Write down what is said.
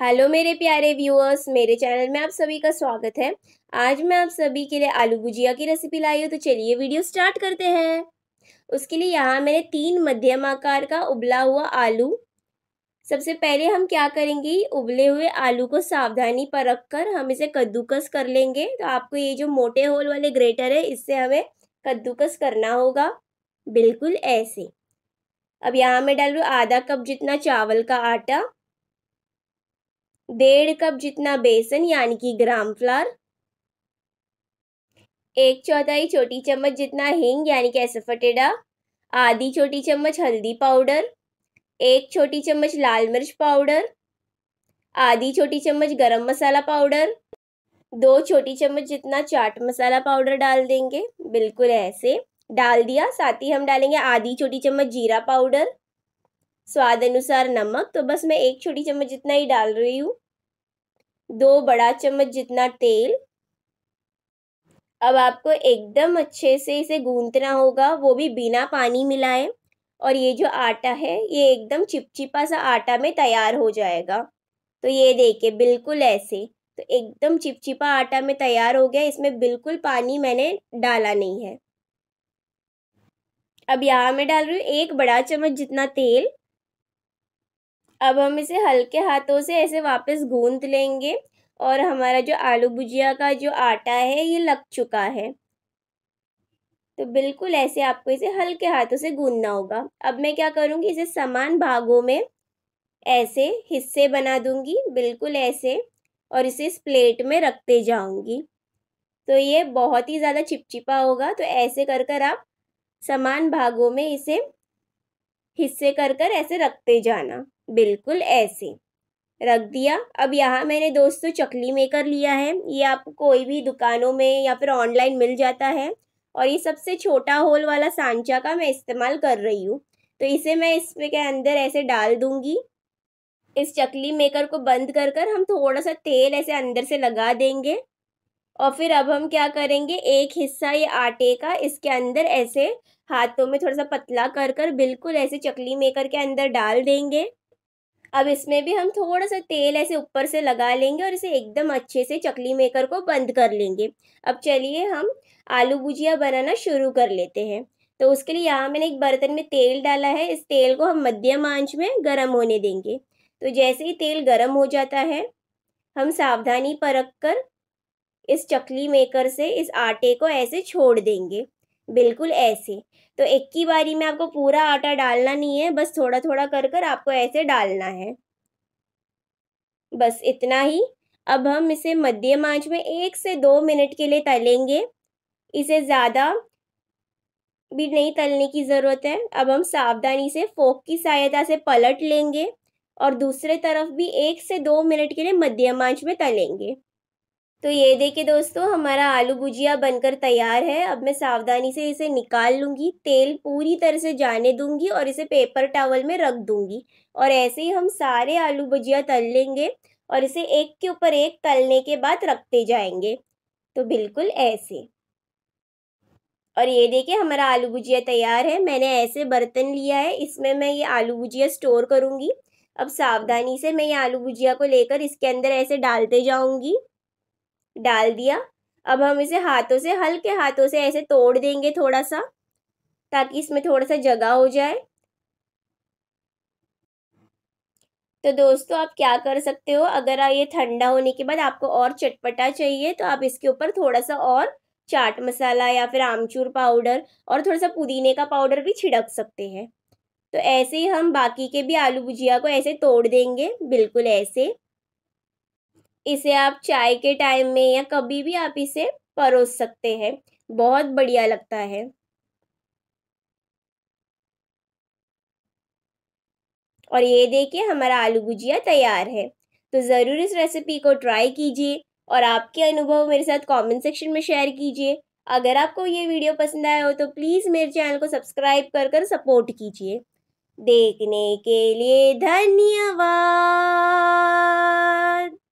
hello मेरे प्यारे viewers मेरे चैनल में आप सभी का स्वागत है आज मैं आप सभी के लिए आलू भुजिया की रेसिपी लाई हूँ तो चलिए वीडियो स्टार्ट करते हैं उसके लिए यहाँ मैंने तीन मध्यम आकार का उबला हुआ आलू सबसे पहले हम क्या करेंगे उबले हुए आलू को सावधानी पर रख कर हम इसे कद्दूकस कर लेंगे तो आपको ये जो मोटे होल वाले ग्रेटर है इससे हमें कद्दूकस करना होगा बिल्कुल ऐसे अब यहाँ मैं डाल रही हूँ आधा कप जितना चावल का आटा डेढ़ कप जितना बेसन यानी कि ग्राम फ्लार एक चौथाई छोटी चम्मच जितना हींग यानी कि एसफटेडा आधी छोटी चम्मच हल्दी पाउडर एक छोटी चम्मच लाल मिर्च पाउडर आधी छोटी चम्मच गरम मसाला पाउडर दो छोटी चम्मच जितना चाट मसाला पाउडर डाल देंगे बिल्कुल ऐसे डाल दिया साथ ही हम डालेंगे आधी छोटी चम्मच जीरा पाउडर स्वाद अनुसार नमक तो बस मैं एक छोटी चम्मच जितना ही डाल रही हूँ दो बड़ा चम्मच जितना तेल अब आपको एकदम अच्छे से इसे गूंथना होगा वो भी बिना पानी मिलाए और ये जो आटा है ये एकदम चिपचिपा सा आटा में तैयार हो जाएगा तो ये देखिए बिल्कुल ऐसे तो एकदम चिपचिपा आटा में तैयार हो गया इसमें बिल्कुल पानी मैंने डाला नहीं है अब यहाँ मैं डाल रही हूँ एक बड़ा चम्मच जितना तेल अब हम इसे हल्के हाथों से ऐसे वापस गूंद लेंगे और हमारा जो आलू भुजिया का जो आटा है ये लग चुका है तो बिल्कुल ऐसे आपको इसे हल्के हाथों से गूंदना होगा अब मैं क्या करूँगी इसे समान भागों में ऐसे हिस्से बना दूँगी बिल्कुल ऐसे और इसे इस प्लेट में रखते जाऊंगी तो ये बहुत ही ज़्यादा चिपचिपा होगा तो ऐसे कर कर आप समान भागों में इसे हिस्से कर कर ऐसे रखते जाना बिल्कुल ऐसे रख दिया अब यहाँ मैंने दोस्तों तो चकली मेकर लिया है ये आपको कोई भी दुकानों में या फिर ऑनलाइन मिल जाता है और ये सबसे छोटा होल वाला सांचा का मैं इस्तेमाल कर रही हूँ तो इसे मैं इसमें के अंदर ऐसे डाल दूँगी इस चकली मेकर को बंद कर कर हम थोड़ा सा तेल ऐसे अंदर से लगा देंगे और फिर अब हम क्या करेंगे एक हिस्सा ये आटे का इसके अंदर ऐसे हाथों में थोड़ा सा पतला कर कर बिल्कुल ऐसे चकली मेकर के अंदर डाल देंगे अब इसमें भी हम थोड़ा सा तेल ऐसे ऊपर से लगा लेंगे और इसे एकदम अच्छे से चकली मेकर को बंद कर लेंगे अब चलिए हम आलू भुजिया बनाना शुरू कर लेते हैं तो उसके लिए यहाँ मैंने एक बर्तन में तेल डाला है इस तेल को हम मध्यम आंच में गर्म होने देंगे तो जैसे ही तेल गर्म हो जाता है हम सावधानी परख कर इस चकली मेकर से इस आटे को ऐसे छोड़ देंगे बिल्कुल ऐसे तो एक ही बारी में आपको पूरा आटा डालना नहीं है बस थोड़ा थोड़ा कर कर आपको ऐसे डालना है बस इतना ही अब हम इसे मध्यम आंच में एक से दो मिनट के लिए तलेंगे इसे ज़्यादा भी नहीं तलने की ज़रूरत है अब हम सावधानी से फोक की सहायता से पलट लेंगे और दूसरे तरफ भी एक से दो मिनट के लिए मध्यम आंच में तलेंगे तो ये देखिए दोस्तों हमारा आलू भुजिया बनकर तैयार है अब मैं सावधानी से इसे निकाल लूँगी तेल पूरी तरह से जाने दूँगी और इसे पेपर टावल में रख दूँगी और ऐसे ही हम सारे आलू भुजिया तल लेंगे और इसे एक के ऊपर एक तलने के बाद रखते जाएंगे तो बिल्कुल ऐसे और ये देखिए हमारा आलू भुजिया तैयार है मैंने ऐसे बर्तन लिया है इसमें मैं ये आलू भुजिया स्टोर करूँगी अब सावधानी से मैं ये आलू भुजिया को लेकर इसके अंदर ऐसे डालते जाऊँगी डाल दिया अब हम इसे हाथों से हल्के हाथों से ऐसे तोड़ देंगे थोड़ा सा ताकि इसमें थोड़ा सा जगह हो जाए तो दोस्तों आप क्या कर सकते हो अगर ये ठंडा होने के बाद आपको और चटपटा चाहिए तो आप इसके ऊपर थोड़ा सा और चाट मसाला या फिर आमचूर पाउडर और थोड़ा सा पुदीने का पाउडर भी छिड़क सकते हैं तो ऐसे ही हम बाकी के भी आलू भुजिया को ऐसे तोड़ देंगे बिल्कुल ऐसे इसे आप चाय के टाइम में या कभी भी आप इसे परोस सकते हैं बहुत बढ़िया लगता है और ये देखिए हमारा आलू भुजिया तैयार है तो ज़रूर इस रेसिपी को ट्राई कीजिए और आपके अनुभव मेरे साथ कमेंट सेक्शन में शेयर कीजिए अगर आपको ये वीडियो पसंद आया हो तो प्लीज़ मेरे चैनल को सब्सक्राइब कर कर सपोर्ट कीजिए देखने के लिए धन्यवाद